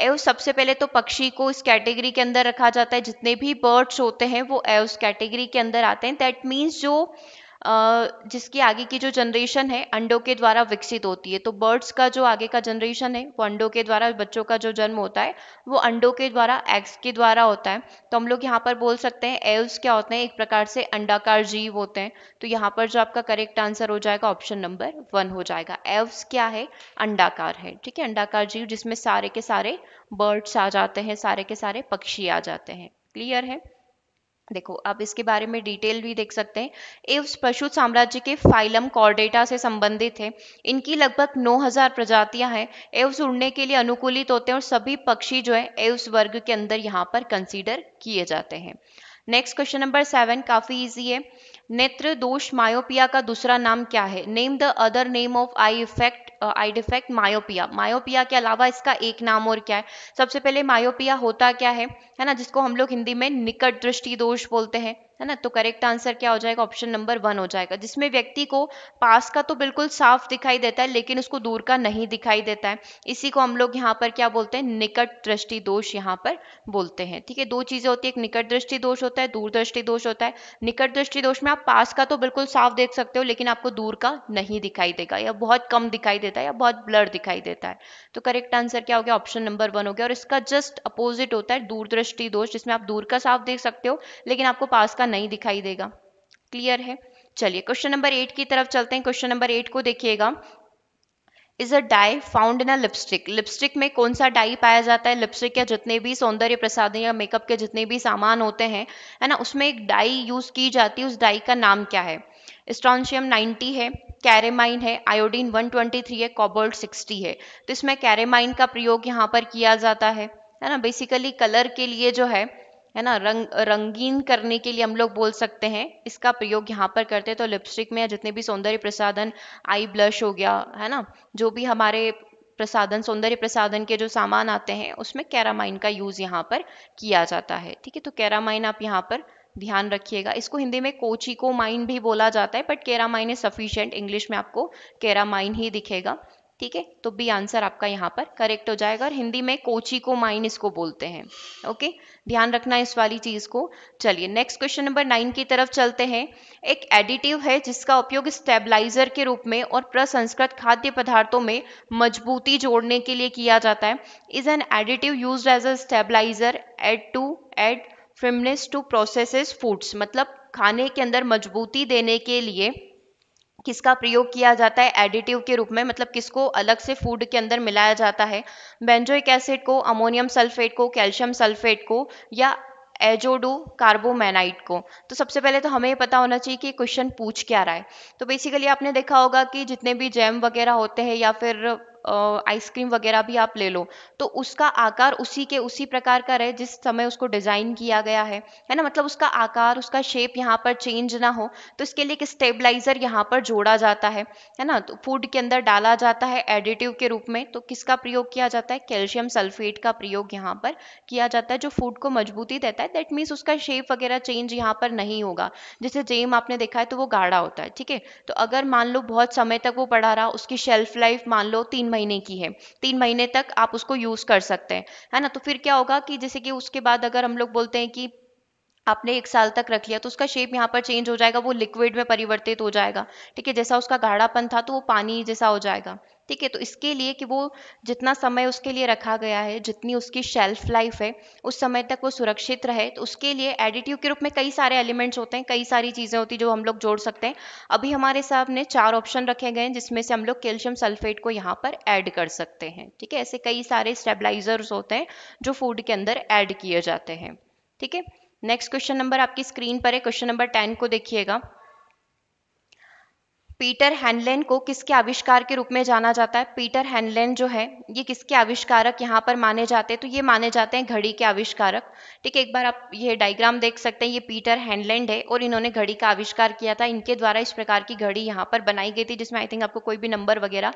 एव सबसे पहले तो पक्षी को इस कैटेगरी के अंदर रखा जाता है जितने भी बर्ड्स होते हैं वो एव कैटेगरी के अंदर आते हैं दैट मीन्स जो जिसकी आगे की जो जनरेशन है अंडों के द्वारा विकसित होती है तो बर्ड्स का जो आगे का जनरेशन है वो अंडों के द्वारा बच्चों का जो जन्म होता है वो अंडों के द्वारा एग्स के द्वारा होता है तो हम लोग यहाँ पर बोल सकते हैं एल्स क्या होते हैं एक प्रकार से अंडाकार जीव होते हैं तो यहाँ पर जो आपका करेक्ट आंसर हो जाएगा ऑप्शन नंबर वन हो जाएगा एल्स क्या है अंडाकार है ठीक है अंडाकार जीव जिसमें सारे के सारे बर्ड्स आ जाते हैं सारे के सारे पक्षी आ जाते हैं क्लियर है देखो आप इसके बारे में डिटेल भी देख सकते हैं एव्स पशु साम्राज्य के फाइलम कॉर्डेटा से संबंधित है इनकी लगभग 9000 प्रजातियां हैं एव्स उड़ने के लिए अनुकूलित होते हैं और सभी पक्षी जो है एव्स वर्ग के अंदर यहाँ पर कंसीडर किए जाते हैं नेक्स्ट क्वेश्चन नंबर सेवन काफी इजी है नेत्र दोष मायोपिया का दूसरा नाम क्या है name the other name of eye effect eye defect myopia myopia के अलावा इसका एक नाम और क्या है सबसे पहले मायोपिया होता क्या है है ना जिसको हम लोग हिंदी में निकट दृष्टि दोष बोलते हैं है ना तो करेक्ट आंसर क्या हो जाएगा ऑप्शन नंबर वन हो जाएगा जिसमें व्यक्ति को पास का तो बिल्कुल साफ दिखाई देता है लेकिन उसको दूर का नहीं दिखाई देता है इसी को हम लोग यहाँ पर क्या बोलते हैं निकट दृष्टि दोष यहाँ पर बोलते हैं ठीक है दो चीजें होती है एक निकट दृष्टि दोष होता है दूर दृष्टि दोष होता है निकट दृष्टि दोष में आप पास का तो बिल्कुल साफ देख सकते हो लेकिन आपको दूर का नहीं दिखाई देगा या बहुत कम दिखाई देता है या बहुत ब्लर दिखाई देता है तो करेक्ट आंसर क्या हो गया ऑप्शन नंबर वन हो गया और इसका जस्ट अपोजिट होता है दूरदृष्टि दोष जिसमें आप दूर का साफ देख सकते हो लेकिन आपको पास का नहीं दिखाई देगा क्लियर है चलिए क्वेश्चन नंबर एट की तरफ चलते हैं क्वेश्चन नंबर एट को देखिएगा is a dye found in a lipstick lipstick में कौन सा डाई पाया जाता है लिपस्टिक या जितने भी सौंदर्य प्रसाद या मेकअप के जितने भी सामान होते हैं है ना उसमें एक डाई यूज की जाती है उस डाई का नाम क्या है स्ट्रॉन्शियम 90 है कैरेमाइन है आयोडीन 123 है कॉबोल्ट 60 है तो इसमें कैरेमाइन का प्रयोग यहाँ पर किया जाता है है ना बेसिकली कलर के लिए जो है है ना रंग रंगीन करने के लिए हम लोग बोल सकते हैं इसका प्रयोग यहाँ पर करते हैं तो लिपस्टिक में जितने भी सौंदर्य प्रसाधन आई ब्लश हो गया है ना जो भी हमारे प्रसाधन सौंदर्य प्रसाधन के जो सामान आते हैं उसमें कैरामाइन का यूज़ यहाँ पर किया जाता है ठीक है तो कैरामाइन आप यहाँ पर ध्यान रखिएगा इसको हिंदी में कोची को माइन भी बोला जाता है बट केरा माइन इज सफिशियंट इंग्लिश में आपको केरा माइन ही दिखेगा ठीक है तो बी आंसर आपका यहाँ पर करेक्ट हो जाएगा और हिंदी में कोची को माइन इसको बोलते हैं ओके ध्यान रखना इस वाली चीज को चलिए नेक्स्ट क्वेश्चन नंबर नाइन की तरफ चलते हैं एक एडिटिव है जिसका उपयोग स्टेबलाइजर के रूप में और प्रसंस्कृत खाद्य पदार्थों में मजबूती जोड़ने के लिए किया जाता है is an additive use as a stabiliser add to add firmness to process foods मतलब खाने के अंदर मजबूती देने के लिए किसका प्रयोग किया जाता है एडिटिव के रूप में मतलब किसको अलग से फूड के अंदर मिलाया जाता है बेंजोइक एसिड को अमोनियम सल्फेट को कैल्शियम सल्फेट को या एजोडो कार्बोमेनाइट को तो सबसे पहले तो हमें पता होना चाहिए कि क्वेश्चन पूछ क्या रहा है तो बेसिकली आपने देखा होगा कि जितने भी जैम वगैरह होते हैं या फिर आइसक्रीम वगैरह भी आप ले लो तो उसका आकार उसी के उसी प्रकार का रहे जिस समय उसको डिज़ाइन किया गया है है ना मतलब उसका आकार उसका शेप यहाँ पर चेंज ना हो तो इसके लिए एक स्टेबलाइज़र यहाँ पर जोड़ा जाता है है ना तो फूड के अंदर डाला जाता है एडिटिव के रूप में तो किसका प्रयोग किया जाता है कैल्शियम सल्फेट का प्रयोग यहाँ पर किया जाता है जो फूड को मजबूती देता है दैट मीन्स उसका शेप वगैरह चेंज यहाँ पर नहीं होगा जैसे जेम आपने देखा है तो वो गाढ़ा होता है ठीक है तो अगर मान लो बहुत समय तक वो पड़ा रहा उसकी शेल्फ लाइफ मान लो तीन महीने की है तीन महीने तक आप उसको यूज़ कर सकते हैं है ना तो फिर क्या होगा कि जैसे कि उसके बाद अगर हम लोग बोलते हैं कि आपने एक साल तक रख लिया तो उसका शेप यहाँ पर चेंज हो जाएगा वो लिक्विड में परिवर्तित हो जाएगा ठीक है जैसा उसका गाढ़ापन था तो वो पानी जैसा हो जाएगा ठीक है तो इसके लिए कि वो जितना समय उसके लिए रखा गया है जितनी उसकी शेल्फ लाइफ है उस समय तक वो सुरक्षित रहे तो उसके लिए एडिटिव के रूप में कई सारे एलिमेंट्स होते हैं कई सारी चीज़ें होती जो हम लोग जोड़ सकते हैं अभी हमारे सामने चार ऑप्शन रखे गए हैं जिसमें से हम लोग कैल्शियम सल्फेट को यहाँ पर ऐड कर सकते हैं ठीक है ऐसे कई सारे स्टेबलाइजर्स होते हैं जो फूड के अंदर ऐड किए जाते हैं ठीक है नेक्स्ट क्वेश्चन नंबर आपकी स्क्रीन पर है क्वेश्चन नंबर टेन को देखिएगा पीटर हैनलेन को किसके आविष्कार के रूप में जाना जाता है पीटर हैनलेन जो है ये किसके आविष्कारक यहाँ पर माने जाते हैं तो ये माने जाते हैं घड़ी के आविष्कारक ठीक है एक बार आप ये डायग्राम देख सकते हैं ये पीटर हैनलैंड है और इन्होंने घड़ी का आविष्कार किया था इनके द्वारा इस प्रकार की घड़ी यहाँ पर बनाई गई थी जिसमें आई थिंक आपको कोई भी नंबर वगैरह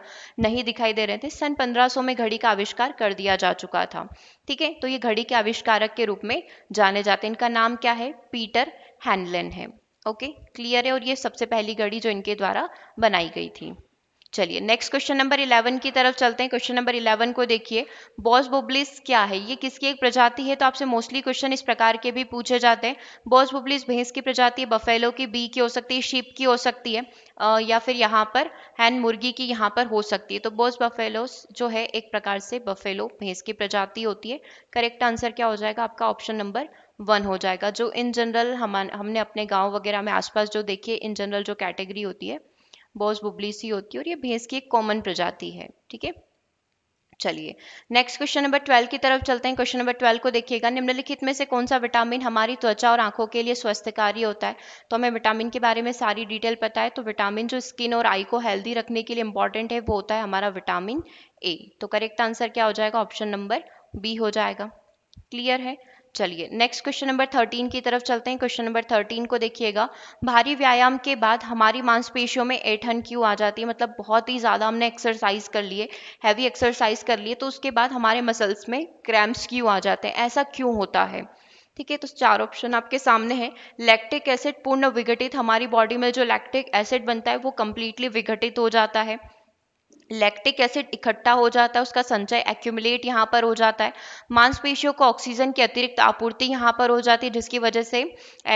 नहीं दिखाई दे रहे थे सन पंद्रह में घड़ी का आविष्कार कर दिया जा चुका था ठीक है तो ये घड़ी के आविष्कारक के रूप में जाने जाते हैं इनका नाम क्या है पीटर हैनलेन है ओके क्लियर है और ये सबसे पहली घड़ी जो इनके द्वारा बनाई गई थी चलिए नेक्स्ट क्वेश्चन नंबर 11 की तरफ चलते हैं क्वेश्चन नंबर 11 को देखिए बॉस बोबलिस क्या है ये किसकी एक प्रजाति है तो आपसे मोस्टली क्वेश्चन इस प्रकार के भी पूछे जाते हैं बॉस बुबलिस भैंस की प्रजाति है बफेलो की बी की हो सकती है शीप की हो सकती है आ, या फिर यहाँ पर हैन मुर्गी की यहाँ पर हो सकती है तो बॉस बफेलोस जो है एक प्रकार से बफेलो भैंस की प्रजाति होती है करेक्ट आंसर क्या हो जाएगा आपका ऑप्शन नंबर वन हो जाएगा जो इन जनरल हम हमने अपने गांव वगैरह में आसपास जो देखिए इन जनरल जो कैटेगरी होती है बॉस बुबलीसी होती है और ये भैंस की एक कॉमन प्रजाति है ठीक है चलिए नेक्स्ट क्वेश्चन नंबर ट्वेल्व की तरफ चलते हैं क्वेश्चन नंबर ट्वेल्व को देखिएगा निम्नलिखित में से कौन सा विटामिन हमारी त्वचा और आंखों के लिए स्वस्थकारी होता है तो हमें विटामिन के बारे में सारी डिटेल पता है तो विटामिन जो स्किन और आई को हेल्दी रखने के लिए इंपॉर्टेंट है वो होता है हमारा विटामिन ए तो करेक्ट आंसर क्या हो जाएगा ऑप्शन नंबर बी हो जाएगा क्लियर है चलिए नेक्स्ट क्वेश्चन नंबर थर्टीन की तरफ चलते हैं क्वेश्चन नंबर थर्टीन को देखिएगा भारी व्यायाम के बाद हमारी मांसपेशियों में ऐठन क्यों आ जाती है मतलब बहुत ही ज़्यादा हमने एक्सरसाइज कर लिए हैवी एक्सरसाइज कर लिए तो उसके बाद हमारे मसल्स में क्रैम्प्स क्यों आ जाते हैं ऐसा क्यों होता है ठीक है तो चार ऑप्शन आपके सामने है लैक्टिक एसिड पूर्ण विघटित हमारी बॉडी में जो लैक्टिक एसिड बनता है वो कम्प्लीटली विघटित हो जाता है लैक्टिक एसिड इकट्ठा हो जाता है उसका संचय एक्यूमुलेट यहाँ पर हो जाता है मांसपेशियों को ऑक्सीजन की अतिरिक्त आपूर्ति यहाँ पर हो जाती है जिसकी वजह से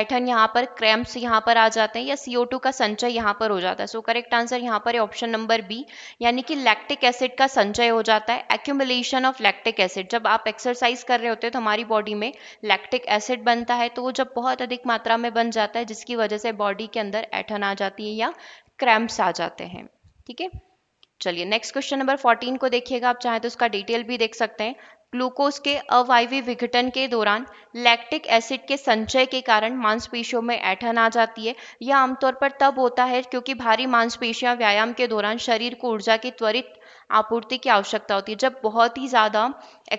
ऐठन यहाँ पर क्रैम्प्स यहाँ पर आ जाते हैं या सीओ का संचय यहाँ पर हो जाता है सो करेक्ट आंसर यहाँ पर है ऑप्शन नंबर बी यानी कि लैक्टिक एसिड का संचय हो जाता है एक्यूमुलेशन ऑफ लैक्टिक एसिड जब आप एक्सरसाइज कर रहे होते हैं तो हमारी बॉडी में लैक्टिक एसिड बनता है तो वो जब बहुत अधिक मात्रा में बन जाता है जिसकी वजह से बॉडी के अंदर ऐठन आ जाती है या क्रैम्प्स आ जाते हैं ठीक है चलिए नेक्स्ट क्वेश्चन नंबर 14 को देखिएगा आप चाहे तो उसका डिटेल भी देख सकते हैं ग्लूकोज के अवायवी विघटन के दौरान लैक्टिक एसिड के संचय के कारण मांसपेशियों में ऐठन आ जाती है यह आमतौर पर तब होता है क्योंकि भारी मांसपेशियां व्यायाम के दौरान शरीर को ऊर्जा की त्वरित आपूर्ति की आवश्यकता होती है जब बहुत ही ज़्यादा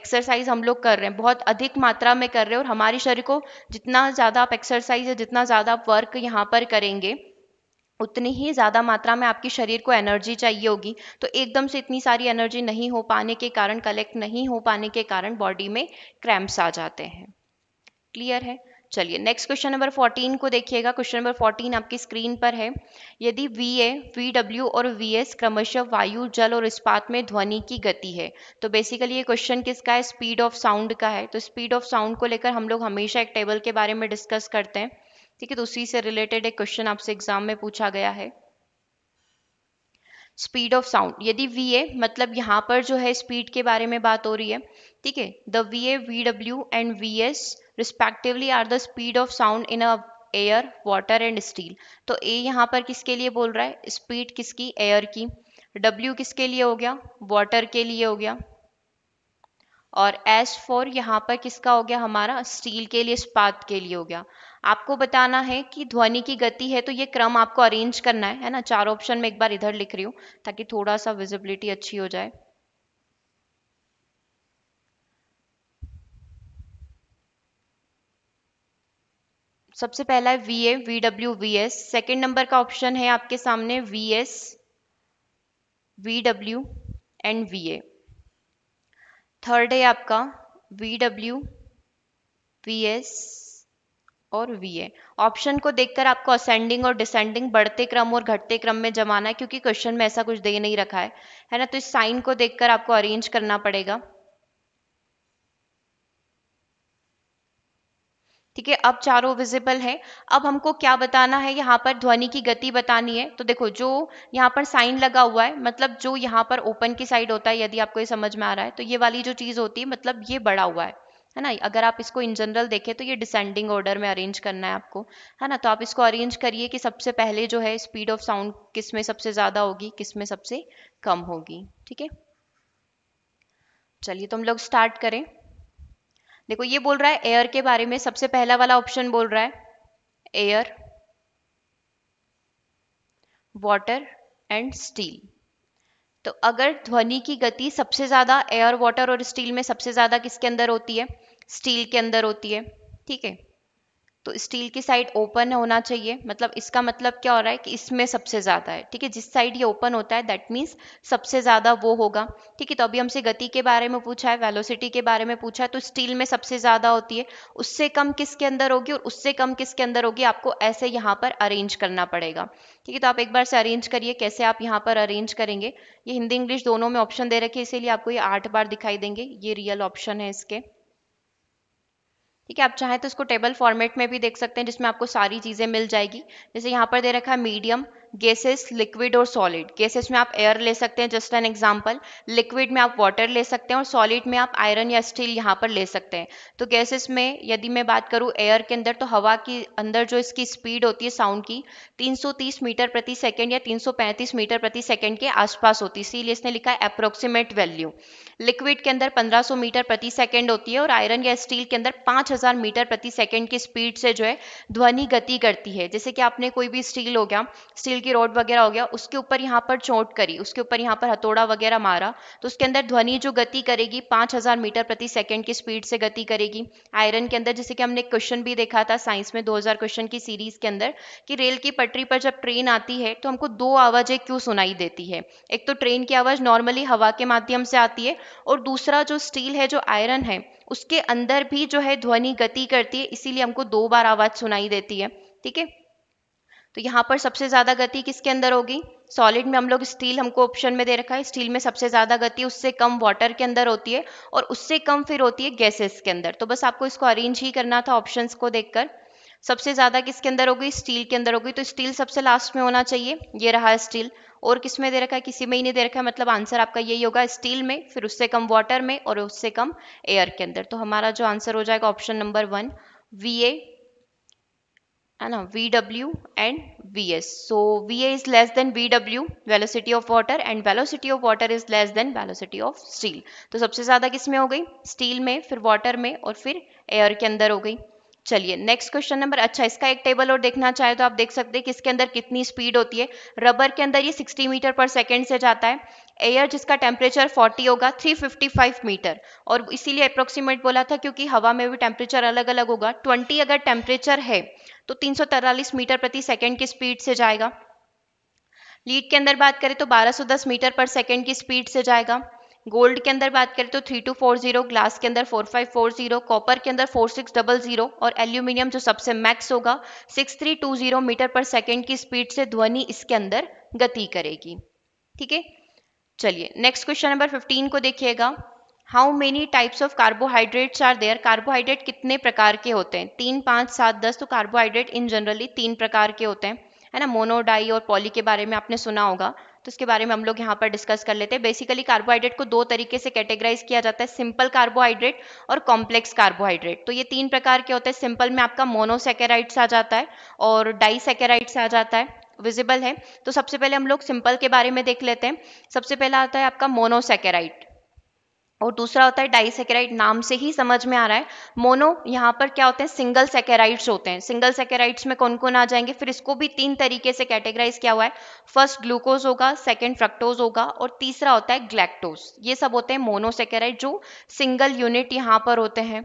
एक्सरसाइज हम लोग कर रहे हैं बहुत अधिक मात्रा में कर रहे हैं और हमारे शरीर को जितना ज़्यादा आप एक्सरसाइज या जितना ज़्यादा आप वर्क यहाँ पर करेंगे उतनी ही ज़्यादा मात्रा में आपके शरीर को एनर्जी चाहिए होगी तो एकदम से इतनी सारी एनर्जी नहीं हो पाने के कारण कलेक्ट नहीं हो पाने के कारण बॉडी में क्रैम्प्स आ जाते हैं क्लियर है चलिए नेक्स्ट क्वेश्चन नंबर 14 को देखिएगा क्वेश्चन नंबर 14 आपकी स्क्रीन पर है यदि वी ए वी डब्ल्यू और वी एस क्रमशः वायु जल और इस्पात में ध्वनि की गति है तो बेसिकली ये क्वेश्चन किसका है स्पीड ऑफ साउंड का है तो स्पीड ऑफ साउंड को लेकर हम लोग हमेशा एक टेबल के बारे में डिस्कस करते हैं ठीक है तो उसी से रिलेटेड एक क्वेश्चन आपसे एग्जाम में पूछा गया है स्पीड ऑफ साउंड यदि वी ए मतलब यहाँ पर जो है स्पीड के बारे में बात हो रही है ठीक है the V A V W and V S respectively are the speed of sound in a air water and steel तो ए यहाँ पर किसके लिए बोल रहा है स्पीड किसकी एयर की डब्ल्यू किसके लिए हो गया वाटर के लिए हो गया और एस फोर यहाँ पर किसका हो गया हमारा स्टील के लिए इस्पात के लिए हो गया आपको बताना है कि ध्वनि की गति है तो ये क्रम आपको अरेंज करना है है ना चार ऑप्शन में एक बार इधर लिख रही हूँ ताकि थोड़ा सा विजिबिलिटी अच्छी हो जाए सबसे पहला है V A V W V S second number का ऑप्शन है आपके सामने V S V W and V A third है आपका वी डब्ल्यू वी एस और वी ए ऑप्शन को देखकर आपको असेंडिंग और डिसेंडिंग बढ़ते क्रम और घटते क्रम में जमाना है क्योंकि क्वेश्चन में ऐसा कुछ दे नहीं रखा है है ना तो इस साइन को देखकर आपको अरेंज करना पड़ेगा ठीक है अब चारों विजिबल है अब हमको क्या बताना है यहाँ पर ध्वनि की गति बतानी है तो देखो जो यहाँ पर साइन लगा हुआ है मतलब जो यहाँ पर ओपन की साइड होता है यदि आपको ये समझ में आ रहा है तो ये वाली जो चीज़ होती है मतलब ये बड़ा हुआ है है ना अगर आप इसको इन जनरल देखें तो ये डिसेंडिंग ऑर्डर में अरेंज करना है आपको है ना तो आप इसको अरेंज करिए कि सबसे पहले जो है स्पीड ऑफ साउंड किस में सबसे ज़्यादा होगी किस में सबसे कम होगी ठीक है चलिए तो हम लोग स्टार्ट करें देखो ये बोल रहा है एयर के बारे में सबसे पहला वाला ऑप्शन बोल रहा है एयर वाटर एंड स्टील तो अगर ध्वनि की गति सबसे ज़्यादा एयर वाटर और स्टील में सबसे ज़्यादा किसके अंदर होती है स्टील के अंदर होती है ठीक है तो स्टील की साइड ओपन होना चाहिए मतलब इसका मतलब क्या हो रहा है कि इसमें सबसे ज़्यादा है ठीक है जिस साइड ये ओपन होता है दैट मीन्स सबसे ज़्यादा वो होगा ठीक है तो अभी हमसे गति के बारे में पूछा है वेलोसिटी के बारे में पूछा है तो स्टील में सबसे ज़्यादा होती है उससे कम किसके अंदर होगी और उससे कम किसके अंदर होगी आपको ऐसे यहाँ पर अरेंज करना पड़ेगा ठीक है तो आप एक बार से अरेंज करिए कैसे आप यहाँ पर अरेंज करेंगे ये हिंदी इंग्लिश दोनों में ऑप्शन दे रखे इसीलिए आपको ये आठ बार दिखाई देंगे ये रियल ऑप्शन है इसके ठीक है आप चाहें तो इसको टेबल फॉर्मेट में भी देख सकते हैं जिसमें आपको सारी चीज़ें मिल जाएगी जैसे यहाँ पर दे रखा है मीडियम गैसेस लिक्विड और सॉलिड गैसेस में आप एयर ले सकते हैं जस्ट एन एग्जांपल लिक्विड में आप वाटर ले सकते हैं और सॉलिड में आप आयरन या स्टील यहाँ पर ले सकते हैं तो गैसेस में यदि मैं बात करूँ एयर के अंदर तो हवा के अंदर जो इसकी स्पीड होती है साउंड की 330 मीटर प्रति सेकेंड या 335 मीटर प्रति सेकेंड के आसपास होती है इसीलिए इसने लिखा है अप्रोक्सीमेट वैल्यू लिक्विड के अंदर 1500 मीटर प्रति सेकेंड होती है और आयरन या स्टील के अंदर 5000 मीटर प्रति सेकेंड की स्पीड से जो है ध्वनि गति करती है जैसे कि आपने कोई भी स्टील हो गया स्टील कि रोड वगैरह हो गया उसके ऊपर यहाँ पर चोट करी उसके ऊपर यहाँ पर हथौड़ा वगैरह मारा तो उसके अंदर ध्वनि जो गति करेगी 5000 मीटर प्रति सेकंड की स्पीड से गति करेगी आयरन के अंदर जैसे कि हमने क्वेश्चन भी देखा था साइंस में 2000 क्वेश्चन की सीरीज के अंदर कि रेल की पटरी पर जब ट्रेन आती है तो हमको दो आवाज़ें क्यों सुनाई देती है एक तो ट्रेन की आवाज़ नॉर्मली हवा के माध्यम से आती है और दूसरा जो स्टील है जो आयरन है उसके अंदर भी जो है ध्वनि गति करती है इसीलिए हमको दो बार आवाज़ सुनाई देती है ठीक है तो यहाँ पर सबसे ज़्यादा गति किसके अंदर होगी सॉलिड में हम लोग स्टील हमको ऑप्शन में दे रखा है स्टील में सबसे ज़्यादा गति उससे कम वाटर के अंदर होती है और उससे कम फिर होती है गैसेस के अंदर तो बस आपको इसको अरेंज ही करना था ऑप्शन को देखकर सबसे ज़्यादा किसके अंदर होगी स्टील के अंदर होगी तो स्टील सबसे लास्ट में होना चाहिए ये रहा स्टील और किस में दे रखा है किसी में ही नहीं दे रखा है मतलब आंसर आपका यही होगा स्टील में फिर उससे कम वाटर में और उससे कम एयर के अंदर तो हमारा जो आंसर हो जाएगा option number one V A है ना V W and V S so V A is less than V W velocity of water and velocity of water is less than velocity of steel तो सबसे ज़्यादा किस में हो गई steel में फिर वाटर में और फिर एयर के अंदर हो गई चलिए नेक्स्ट क्वेश्चन नंबर अच्छा इसका एक टेबल और देखना चाहे तो आप देख सकते हैं कि इसके अंदर कितनी स्पीड होती है रबर के अंदर ये 60 मीटर पर सेकेंड से जाता है एयर जिसका टेम्परेचर 40 होगा 355 मीटर और इसीलिए अप्रोक्सीमेट बोला था क्योंकि हवा में भी टेम्परेचर अलग अलग होगा 20 अगर टेम्परेचर है तो तीन मीटर प्रति सेकेंड की स्पीड से जाएगा लीड के अंदर बात करें तो बारह मीटर पर सेकेंड की स्पीड से जाएगा गोल्ड के अंदर बात करें तो three two four zero glass के अंदर four five four zero copper के अंदर फोर सिक्स डबल जीरो और एल्यूमिनियम जो सबसे मैक्स होगा six three two zero metre per second की स्पीड से ध्वनि इसके अंदर गति करेगी ठीक है चलिए नेक्स्ट क्वेश्चन नंबर फिफ्टीन को देखिएगा how many types of carbohydrates are there carbohydrate कितने प्रकार के होते हैं तीन पाँच सात दस तो कार्बोहाइड्रेट इन जनरली तीन प्रकार के होते हैं है ना मोनोडाई और पॉली के बारे में आपने सुना होगा तो इसके बारे में हम लोग यहाँ पर डिस्कस कर लेते हैं बेसिकली कार्बोहाइड्रेट को दो तरीके से कैटेगराइज किया जाता है सिंपल कार्बोहाइड्रेट और कॉम्प्लेक्स कार्बोहाइड्रेट तो ये तीन प्रकार के होते हैं सिंपल में आपका मोनोसेकेराइड्स आ जाता है और डाइसेकेराइड्स आ जाता है विजिबल है तो सबसे पहले हम लोग सिंपल के बारे में देख लेते हैं सबसे पहला आता है आपका मोनोसेकेराइड और दूसरा होता है डाइसेकेराइड नाम से ही समझ में आ रहा है मोनो यहाँ पर क्या होते हैं सिंगल सेकेराइड्स होते हैं सिंगल सेकेराइड्स में कौन कौन आ जाएंगे फिर इसको भी तीन तरीके से कैटेगराइज किया हुआ है फर्स्ट ग्लूकोज होगा सेकंड फ्रक्टोज होगा और तीसरा होता है ग्लैक्टोज ये सब होते हैं मोनोसेकेराइड जो सिंगल यूनिट यहाँ पर होते हैं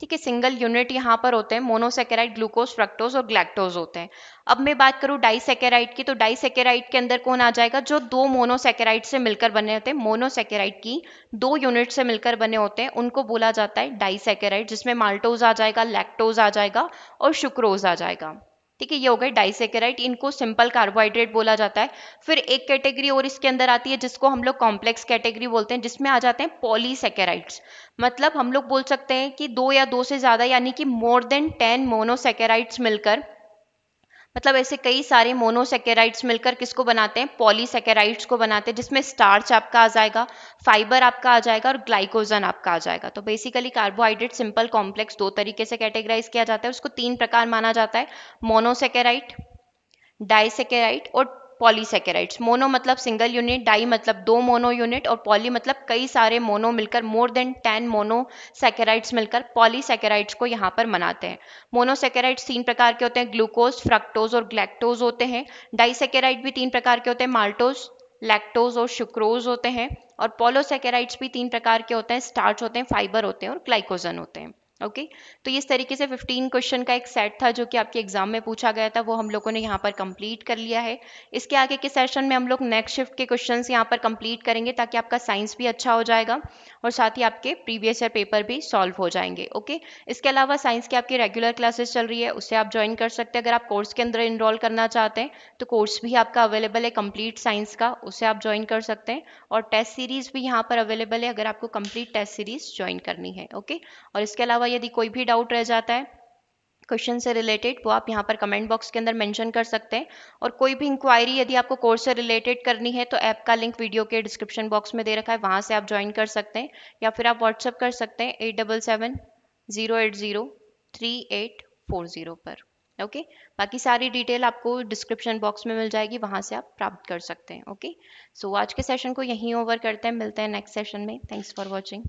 ठीक है सिंगल यूनिट यहाँ पर होते हैं मोनोसेकेराइड ग्लूकोज फ्रक्टोज और ग्लैक्टोज होते हैं अब मैं बात करूँ डाइसेकेराइड की तो डाइसेकेराइड के अंदर कौन आ जाएगा जो दो मोनोसेकेराइड से मिलकर बने होते हैं मोनोसेकेराइड की दो यूनिट से मिलकर बने होते हैं उनको बोला जाता है डाइसेकेराइड जिसमें माल्टोज आ जाएगा लैक्टोज आ जाएगा और शुक्रोज आ जाएगा ठीक है ये हो गए डाइसेकेराइट इनको सिंपल कार्बोहाइड्रेट बोला जाता है फिर एक कैटेगरी और इसके अंदर आती है जिसको हम लोग कॉम्प्लेक्स कैटेगरी बोलते हैं जिसमें आ जाते हैं पॉलीसेकेराइड्स मतलब हम लोग बोल सकते हैं कि दो या दो से ज़्यादा यानी कि मोर देन टेन मोनोसेकेराइड्स मिलकर मतलब ऐसे कई सारे मोनोसेकेराइड्स मिलकर किसको बनाते हैं पॉलीसेकेराइड्स को बनाते हैं जिसमें स्टार्च आपका आ जाएगा फाइबर आपका आ जाएगा और ग्लाइकोजन आपका आ जाएगा तो बेसिकली कार्बोहाइड्रेट सिंपल कॉम्प्लेक्स दो तरीके से कैटेगराइज किया जाता है उसको तीन प्रकार माना जाता है मोनोसेकेराइट डाइसेकेराइट और पॉलीसेकेराइड्स मोनो मतलब सिंगल यूनिट डाई मतलब दो मोनो यूनिट और पॉली मतलब कई सारे मोनो मिलकर more than ten monosaccharides मिलकर पॉलीसेकेराइड्स को यहाँ पर मनाते हैं मोनोसेकेराइड्स तीन प्रकार के होते हैं ग्लूकोज फ्रक्टोज और ग्लैक्टोज होते हैं सेकेराइड भी तीन प्रकार के होते हैं माल्टोज लैक्टोज और शुक्रोज होते हैं और पोलोसेकेराइड्स भी तीन प्रकार के होते हैं स्टार्च होते हैं फाइबर होते हैं और ग्लाइकोजन होते हैं ओके okay? तो इस तरीके से 15 क्वेश्चन का एक सेट था जो कि आपके एग्जाम में पूछा गया था वो हम लोगों ने यहाँ पर कंप्लीट कर लिया है इसके आगे के सेशन में हम लोग नेक्स्ट शिफ्ट के क्वेश्चंस यहाँ पर कंप्लीट करेंगे ताकि आपका साइंस भी अच्छा हो जाएगा और साथ ही आपके प्रीवियस ईयर पेपर भी सॉल्व हो जाएंगे ओके okay? इसके अलावा साइंस की आपकी रेगुलर क्लासेस चल रही है उसे आप ज्वाइन कर सकते हैं अगर आप कोर्स के अंदर इनरोल करना चाहते हैं तो कोर्स भी आपका अवेलेबल है कंप्लीट साइंस का उसे आप ज्वाइन कर सकते हैं और टेस्ट सीरीज भी यहाँ पर अवेलेबल है अगर आपको कंप्लीट टेस्ट सीरीज ज्वाइन करनी है ओके और इसके अलावा यदि कोई भी डाउट रह जाता है क्वेश्चन से रिलेटेड वो आप यहाँ पर कमेंट बॉक्स के अंदर मेंशन कर सकते हैं और कोई भी इंक्वायरी यदि आपको कोर्स से रिलेटेड करनी है तो ऐप का लिंक वीडियो के डिस्क्रिप्शन बॉक्स में दे रखा है वहाँ से आप ज्वाइन कर सकते हैं या फिर आप व्हाट्सअप कर सकते हैं eight double seven zero eight zero three eight four zero पर ओके बाकी सारी डिटेल आपको डिस्क्रिप्शन बॉक्स में मिल जाएगी वहाँ से आप प्राप्त कर सकते हैं ओके सो so, आज के सेशन को यहीं ओवर करते हैं मिलते हैं नेक्स्ट सेशन में थैंक्स फॉर वॉचिंग